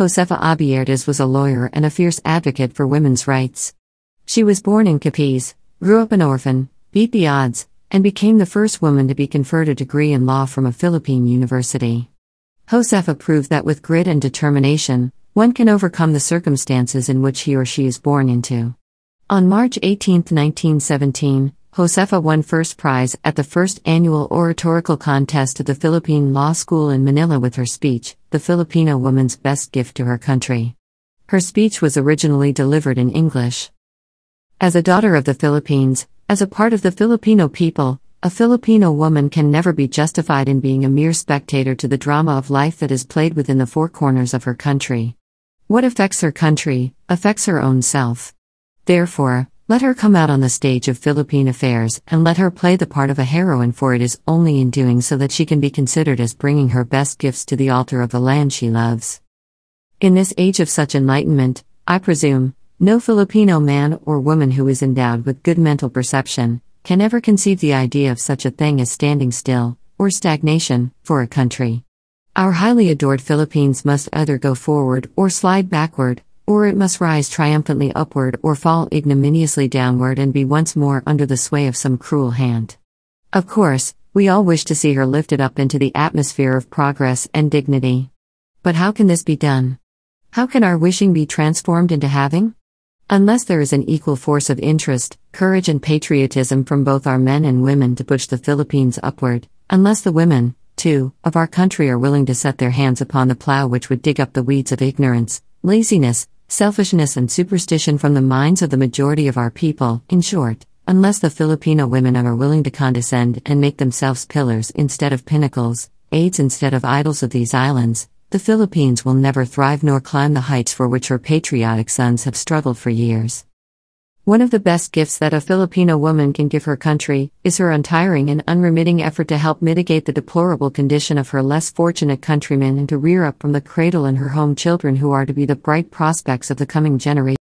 Josefa Abierdes was a lawyer and a fierce advocate for women's rights. She was born in Capiz, grew up an orphan, beat the odds, and became the first woman to be conferred a degree in law from a Philippine university. Josefa proved that with grit and determination, one can overcome the circumstances in which he or she is born into. On March 18, 1917, Josefa won first prize at the first annual oratorical contest of the Philippine Law School in Manila with her speech, The Filipino Woman's Best Gift to Her Country. Her speech was originally delivered in English. As a daughter of the Philippines, as a part of the Filipino people, a Filipino woman can never be justified in being a mere spectator to the drama of life that is played within the four corners of her country. What affects her country affects her own self. Therefore, let her come out on the stage of Philippine affairs and let her play the part of a heroine, for it is only in doing so that she can be considered as bringing her best gifts to the altar of the land she loves. In this age of such enlightenment, I presume, no Filipino man or woman who is endowed with good mental perception can ever conceive the idea of such a thing as standing still, or stagnation, for a country. Our highly adored Philippines must either go forward or slide backward, or it must rise triumphantly upward or fall ignominiously downward and be once more under the sway of some cruel hand. Of course, we all wish to see her lifted up into the atmosphere of progress and dignity. But how can this be done? How can our wishing be transformed into having? Unless there is an equal force of interest, courage, and patriotism from both our men and women to push the Philippines upward, unless the women, too, of our country are willing to set their hands upon the plow which would dig up the weeds of ignorance, laziness, selfishness and superstition from the minds of the majority of our people, in short, unless the Filipino women are willing to condescend and make themselves pillars instead of pinnacles, aids instead of idols of these islands, the Philippines will never thrive nor climb the heights for which her patriotic sons have struggled for years. One of the best gifts that a Filipino woman can give her country is her untiring and unremitting effort to help mitigate the deplorable condition of her less fortunate countrymen and to rear up from the cradle in her home children who are to be the bright prospects of the coming generation.